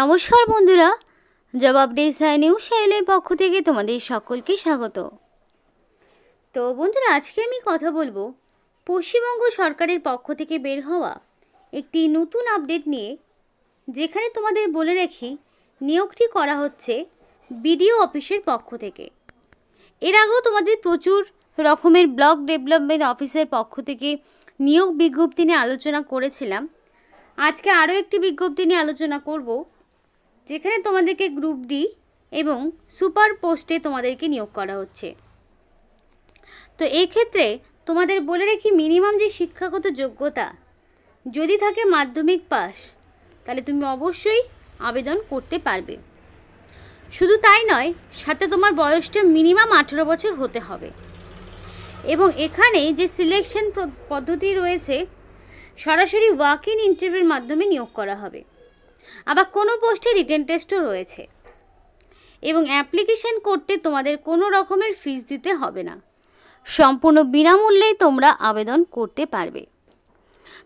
নমস্কার বন্ধুরা জবাব ডিসাই নিউ শাইলের পক্ষ থেকে তোমাদের সকলকে স্বাগত তো বন্ধুরা আজকে আমি কথা বলবো পশ্চিমবঙ্গ সরকারের পক্ষ থেকে বের হওয়া একটি নতুন আপডেট নিয়ে যেখানে তোমাদের বলে রাখি নিয়োগটি করা হচ্ছে বিডিও অফিসের পক্ষ থেকে এর আগেও তোমাদের প্রচুর রকমের ব্লক ডেভেলপমেন্ট অফিসের পক্ষ থেকে নিয়োগ বিজ্ঞপ্তি নিয়ে আলোচনা করেছিলাম আজকে আরও একটি বিজ্ঞপ্তি নিয়ে আলোচনা করবো যেখানে তোমাদেরকে গ্রুপ ডি এবং সুপার পোস্টে তোমাদেরকে নিয়োগ করা হচ্ছে তো এক্ষেত্রে তোমাদের বলে রাখি মিনিমাম যে শিক্ষাগত যোগ্যতা যদি থাকে মাধ্যমিক পাস তাহলে তুমি অবশ্যই আবেদন করতে পারবে শুধু তাই নয় সাথে তোমার বয়সটা মিনিমাম আঠেরো বছর হতে হবে এবং এখানে যে সিলেকশন পদ্ধতি রয়েছে সরাসরি ওয়াক ইন ইন্টারভিউর মাধ্যমে নিয়োগ করা হবে আবার পোস্টে রিটেন টেস্টও রয়েছে এবং অ্যাপ্লিকেশন করতে তোমাদের কোনো রকমের ফিস দিতে হবে না সম্পূর্ণ বিনামূল্যেই তোমরা আবেদন করতে পারবে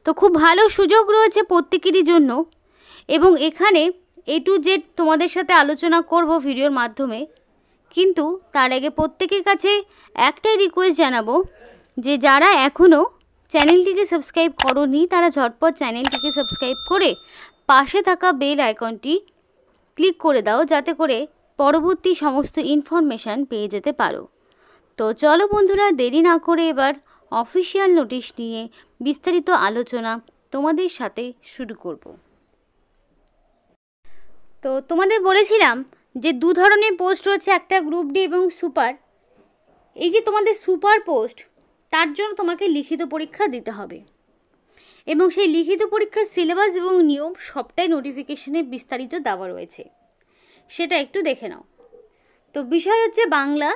তো খুব ভালো সুযোগ রয়েছে প্রত্যেকেরই জন্য এবং এখানে এ টু জেড তোমাদের সাথে আলোচনা করব ভিডিওর মাধ্যমে কিন্তু তার আগে প্রত্যেকের কাছে একটাই রিকোয়েস্ট জানাবো যে যারা এখনও চ্যানেলটিকে সাবস্ক্রাইব করনি তারা ঝটপট চ্যানেলটিকে সাবস্ক্রাইব করে পাশে থাকা বেল আইকনটি ক্লিক করে দাও যাতে করে পরবর্তী সমস্ত ইনফরমেশান পেয়ে যেতে পারো তো চলো বন্ধুরা দেরি না করে এবার অফিসিয়াল নোটিশ নিয়ে বিস্তারিত আলোচনা তোমাদের সাথে শুরু করব তো তোমাদের বলেছিলাম যে দু ধরনের পোস্ট রয়েছে একটা গ্রুপ ডি এবং সুপার এই যে তোমাদের সুপার পোস্ট তার জন্য তোমাকে লিখিত পরীক্ষা দিতে হবে এবং সেই লিখিত পরীক্ষার সিলেবাস এবং নিয়ম সবটাই নোটিফিকেশনে বিস্তারিত দেওয়া রয়েছে সেটা একটু দেখে নাও তো বিষয় হচ্ছে বাংলা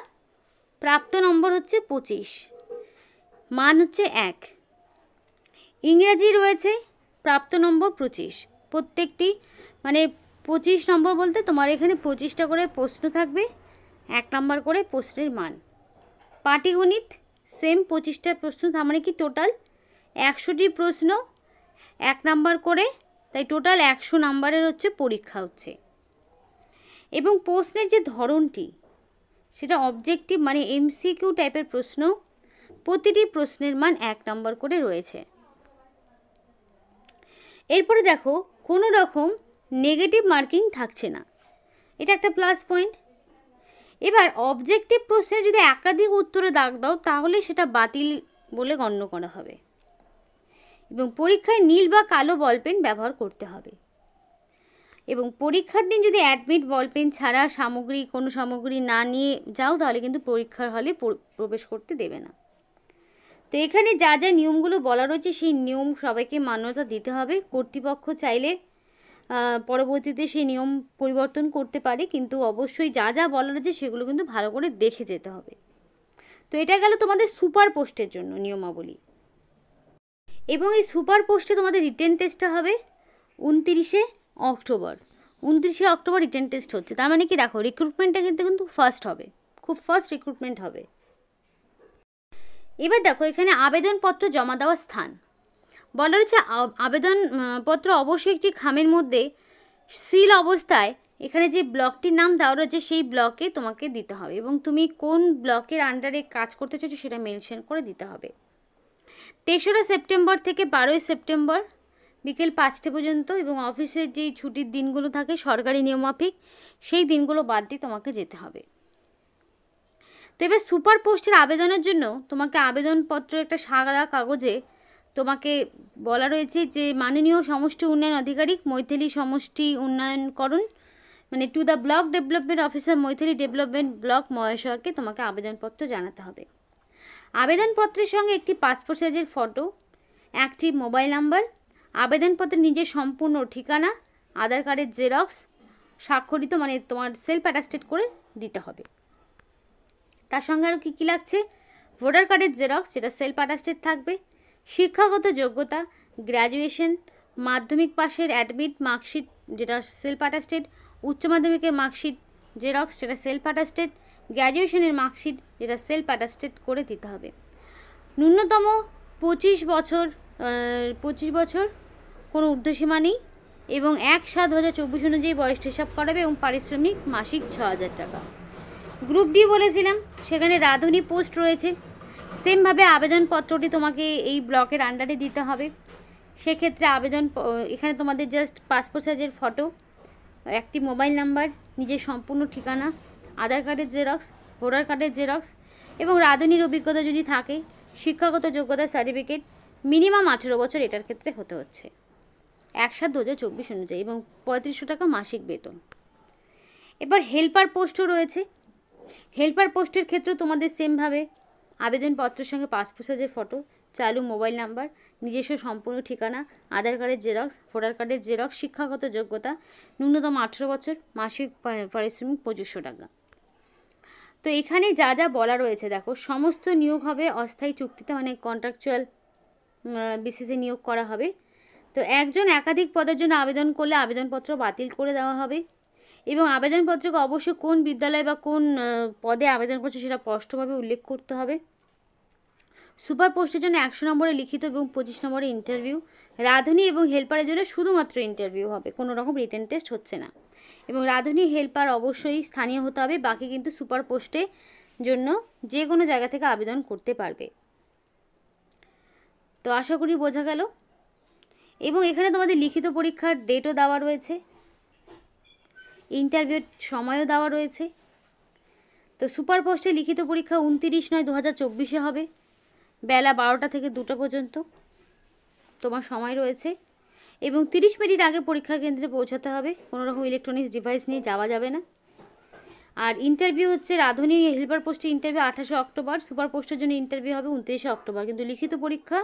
প্রাপ্ত নম্বর হচ্ছে পঁচিশ মান হচ্ছে এক ইংরাজি রয়েছে প্রাপ্ত নম্বর পঁচিশ প্রত্যেকটি মানে পঁচিশ নম্বর বলতে তোমার এখানে পঁচিশটা করে প্রশ্ন থাকবে এক নম্বর করে প্রশ্নের মান পাটিগণিত সেম পঁচিশটা প্রশ্ন তার মানে কি টোটাল একশোটি প্রশ্ন এক নাম্বার করে তাই টোটাল একশো নাম্বারের হচ্ছে পরীক্ষা হচ্ছে এবং প্রশ্নের যে ধরনটি সেটা অবজেক্টিভ মানে এমসিকিউ টাইপের প্রশ্ন প্রতিটি প্রশ্নের মান এক নম্বর করে রয়েছে এরপরে দেখো কোনো রকম নেগেটিভ মার্কিং থাকছে না এটা একটা প্লাস পয়েন্ট এবার অবজেক্টিভ প্রশ্নে যদি একাধিক উত্তরে দাগ দাও তাহলে সেটা বাতিল বলে গণ্য করা হবে এবং পরীক্ষায় নীল বা কালো বল পেন ব্যবহার করতে হবে এবং পরীক্ষার দিন যদি অ্যাডমিট বল পেন ছাড়া সামগ্রী কোনো সামগ্রী না নিয়ে যাও তাহলে কিন্তু পরীক্ষার হলে প্রবেশ করতে দেবে না তো এখানে যা যা নিয়মগুলো বলা রয়েছে সেই নিয়ম সবাইকে মান্যতা দিতে হবে কর্তৃপক্ষ চাইলে পরবর্তীতে সেই নিয়ম পরিবর্তন করতে পারে কিন্তু অবশ্যই যা যা বলা রয়েছে সেগুলো কিন্তু ভালো করে দেখে যেতে হবে তো এটা গেল তোমাদের সুপার পোস্টের জন্য নিয়মাবলী এবং এই সুপার পোস্টে তোমাদের রিটেন টেস্টটা হবে উনতিরিশে অক্টোবর উনত্রিশে অক্টোবর রিটেন টেস্ট হচ্ছে তার মানে কি দেখো রিক্রুটমেন্টটা কিন্তু কিন্তু ফার্স্ট হবে খুব ফার্স্ট রিক্রুটমেন্ট হবে এবার দেখো এখানে আবেদনপত্র জমা দেওয়ার স্থান বলা রয়েছে আবেদনপত্র অবশ্যই একটি খামের মধ্যে সিল অবস্থায় এখানে যে ব্লকটির নাম দেওয়া রয়েছে সেই ব্লকে তোমাকে দিতে হবে এবং তুমি কোন ব্লকের আন্ডারে কাজ করতে চাইছো সেটা মেনশন করে দিতে হবে তেসরা সেপ্টেম্বর থেকে বারোই সেপ্টেম্বর বিকেল পাঁচটা পর্যন্ত এবং অফিসের যেই ছুটির দিনগুলো থাকে সরকারি নিয়মাফিক সেই দিনগুলো বাদ দিয়ে তোমাকে যেতে হবে তো এবার সুপার পোস্টের আবেদনের জন্য তোমাকে আবেদনপত্র একটা সাদা কাগজে তোমাকে বলা রয়েছে যে মাননীয় সমষ্টি উন্নয়ন আধিকারিক মৈথিলি সমষ্টি উন্নয়নকরণ মানে to the block development officer Maithili development block মহাশয়কে তোমাকে আবেদনপত্র জানাতে হবে আবেদনপত্রের সঙ্গে একটি পাসপোর্ট সাইজের ফটো একটি মোবাইল নাম্বার আবেদনপত্রের নিজের সম্পূর্ণ ঠিকানা আধার কার্ডের জেরক্স স্বাক্ষরিত মানে তোমার সেলফ অ্যাটাস্টেড করে দিতে হবে তার সঙ্গে আরও কী কী লাগছে ভোটার কার্ডের জেরক্স যেটা সেলফ অ্যাটাস্টেড থাকবে শিক্ষাগত যোগ্যতা গ্র্যাজুয়েশন মাধ্যমিক পাশের অ্যাডমিট মার্কশিট যেটা সেলফ অ্যাটাস্টেড উচ্চ মাধ্যমিকের মার্কশিট জেরক্স সেটা সেলফ অ্যাটাস্টেড গ্র্যাজুয়েশনের মার্কশিট যেটা সেলফ অ্যাটাস্টেড করে দিতে হবে ন্যূনতম পঁচিশ বছর পঁচিশ বছর কোনো ঊর্ধ্বসীমা নেই এবং এক সাত দু হাজার চব্বিশ অনুযায়ী বয়স হিসাব করাবে এবং পারিশ্রমিক মাসিক ছ হাজার টাকা গ্রুপ ডি বলেছিলাম সেখানে রাঁধুনি পোস্ট রয়েছে সেমভাবে আবেদনপত্রটি তোমাকে এই ব্লকের আন্ডারে দিতে হবে সেক্ষেত্রে আবেদন এখানে তোমাদের জাস্ট পাসপোর্ট সাইজের ফটো একটি মোবাইল নাম্বার নিজের সম্পূর্ণ ঠিকানা আধার কার্ডের জেরক্স ভোটার কার্ডের জেরক্স এবং রাঁধুনির অভিজ্ঞতা যদি থাকে শিক্ষাগত যোগ্যতার সার্টিফিকেট মিনিমাম আঠেরো বছর এটার ক্ষেত্রে হতে হচ্ছে এক সাত দু চব্বিশ অনুযায়ী এবং পঁয়ত্রিশশো টাকা মাসিক বেতন এবার হেল্পার পোস্টও রয়েছে হেল্পার পোস্টের ক্ষেত্রেও তোমাদের সেমভাবে আবেদনপত্রের সঙ্গে পাসপোর্ট সাইজের ফটো চালু মোবাইল নাম্বার নিজস্ব সম্পূর্ণ ঠিকানা আধার কার্ডের জেরক্স ভোটার কার্ডের জেরক্স শিক্ষাগত যোগ্যতা ন্যূনতম আঠেরো বছর মাসিক পারিশ্রমিক পঁচিশশো টাকা তো এখানে যা যা বলা রয়েছে দেখো সমস্ত নিয়োগ হবে অস্থায়ী চুক্তিতে মানে কন্ট্রাকচুয়াল বেসিসে নিয়োগ করা হবে তো একজন একাধিক পদের জন্য আবেদন করলে আবেদনপত্র বাতিল করে দেওয়া হবে এবং আবেদনপত্রকে অবশ্যই কোন বিদ্যালয় বা কোন পদে আবেদন করছে সেটা স্পষ্টভাবে উল্লেখ করতে হবে সুপার পোস্টের জন্য একশো নম্বরে লিখিত এবং পঁচিশ নম্বরে ইন্টারভিউ রাঁধুনি এবং হেল্পারের জন্য শুধুমাত্র ইন্টারভিউ হবে কোনো রকম রিটেন টেস্ট হচ্ছে না এবং রাঁধুনি হেল্পার অবশ্যই স্থানীয় হতে হবে বাকি কিন্তু সুপার পোস্টে জন্য যে কোনো জায়গা থেকে আবেদন করতে পারবে তো আশা করি বোঝা গেল এবং এখানে তোমাদের লিখিত পরীক্ষার ডেটও দেওয়া রয়েছে ইন্টারভিউর সময়ও দেওয়া রয়েছে তো সুপার পোস্টে লিখিত পরীক্ষা উনতিরিশ নয় দু হাজার চব্বিশে হবে বেলা বারোটা থেকে দুটো পর্যন্ত তোমার সময় রয়েছে এবং তিরিশ মিনিট আগে পরীক্ষার কেন্দ্রে পৌঁছাতে হবে কোনোরকম ইলেকট্রনিক্স ডিভাইস নিয়ে যাওয়া যাবে না আর ইন্টারভিউ হচ্ছে রাধুনি হেল্পার পোস্টে ইন্টারভিউ আঠাশে অক্টোবর সুপার পোস্টের জন্য ইন্টারভিউ হবে উনত্রিশে অক্টোবর কিন্তু লিখিত পরীক্ষা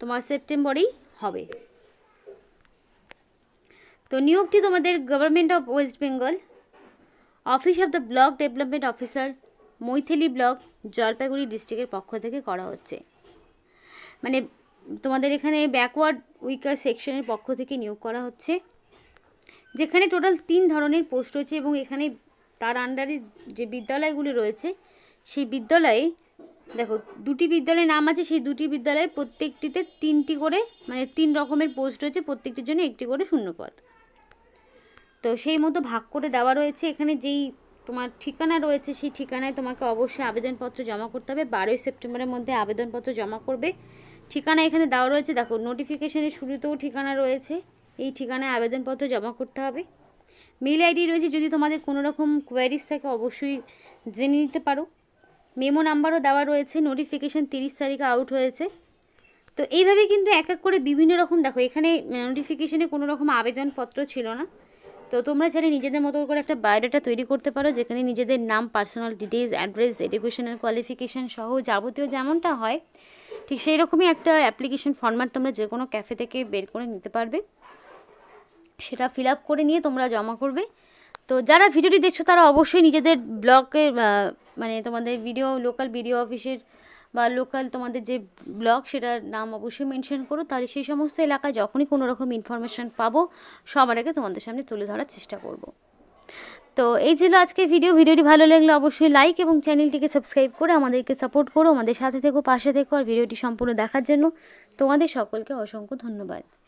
তোমার সেপ্টেম্বরেই হবে তো নিয়োগটি তোমাদের government of west Bengal office of the block development officer Maithili block Jalpaiguri ডিস্ট্রিক্টের পক্ষ থেকে করা হচ্ছে মানে তোমাদের এখানে ব্যাকওয়ার্ড উইকার সেকশনের পক্ষ থেকে নিয়োগ করা হচ্ছে যেখানে টোটাল তিন ধরনের পোস্ট রয়েছে এবং এখানে তার আন্ডারে যে বিদ্যালয়গুলি রয়েছে সেই বিদ্যালয়ে দেখো দুটি বিদ্যালয়ের নাম আছে সেই দুটি বিদ্যালয়ে প্রত্যেকটিতে তিনটি করে মানে তিন রকমের পোস্ট রয়েছে প্রত্যেকটির জন্য একটি করে শূন্যপদ তো সেই মতো ভাগ করে দেওয়া রয়েছে এখানে যেই তোমার ঠিকানা রয়েছে সেই ঠিকানায় তোমাকে অবশ্যই আবেদনপত্র জমা করতে হবে বারোই সেপ্টেম্বরের মধ্যে আবেদনপত্র জমা করবে ঠিকানা এখানে দেওয়া রয়েছে দেখো নোটিফিকেশানের শুরুতেও ঠিকানা রয়েছে এই ঠিকানায় আবেদনপত্র জমা করতে হবে মেল আইডি রয়েছে যদি তোমাদের কোনো রকম কোয়ারিজ থাকে অবশ্যই জেনে নিতে পারো মেমো নাম্বারও দেওয়া রয়েছে নোটিফিকেশান তিরিশ তারিখে আউট হয়েছে তো এইভাবে কিন্তু এক এক করে বিভিন্ন রকম দেখো এখানে নোটিফিকেশানে কোনো রকম আবেদনপত্র ছিল না তো তোমরা চাইলে নিজেদের মতো করে একটা বায়োডাটা তৈরি করতে পারো যেখানে নিজেদের নাম personal details address educational qualification সহ যাবতীয় যেমনটা হয় ঠিক সেই রকমই একটা অ্যাপ্লিকেশন ফর্মাট তোমরা যে কোনো ক্যাফে থেকে বের করে নিতে পারবে সেটা ফিল করে নিয়ে তোমরা জমা করবে তো যারা ভিডিওটি দেখছো তারা অবশ্যই নিজেদের ব্লকে মানে তোমাদের ভিডিও লোকাল ভিডিও অফিসের বা লোকাল তোমাদের যে ব্লক সেটার নাম অবশ্যই মেনশন করো তাহলে সেই সমস্ত এলাকায় যখনই কোনো রকম ইনফরমেশান পাবো সবার আগে তোমাদের সামনে তুলে ধরার চেষ্টা করব তো এই ছিল আজকে ভিডিও ভিডিওটি ভালো লাগলে অবশ্যই লাইক এবং চ্যানেলটিকে সাবস্ক্রাইব করে আমাদেরকে সাপোর্ট করো আমাদের সাথে থেকো পাশে থেকো আর ভিডিওটি সম্পূর্ণ দেখার জন্য তোমাদের সকলকে অসংখ্য ধন্যবাদ